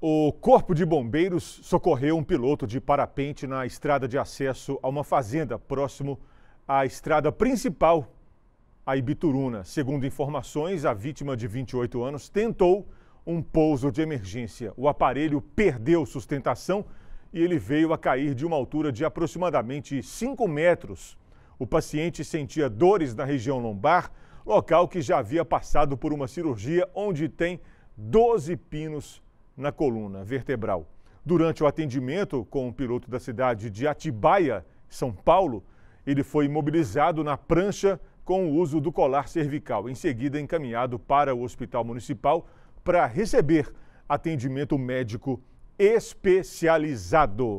O Corpo de Bombeiros socorreu um piloto de parapente na estrada de acesso a uma fazenda próximo à estrada principal, a Ibituruna. Segundo informações, a vítima de 28 anos tentou um pouso de emergência. O aparelho perdeu sustentação e ele veio a cair de uma altura de aproximadamente 5 metros. O paciente sentia dores na região lombar, local que já havia passado por uma cirurgia onde tem 12 pinos na coluna vertebral. Durante o atendimento com o piloto da cidade de Atibaia, São Paulo, ele foi imobilizado na prancha com o uso do colar cervical, em seguida encaminhado para o Hospital Municipal para receber atendimento médico especializado.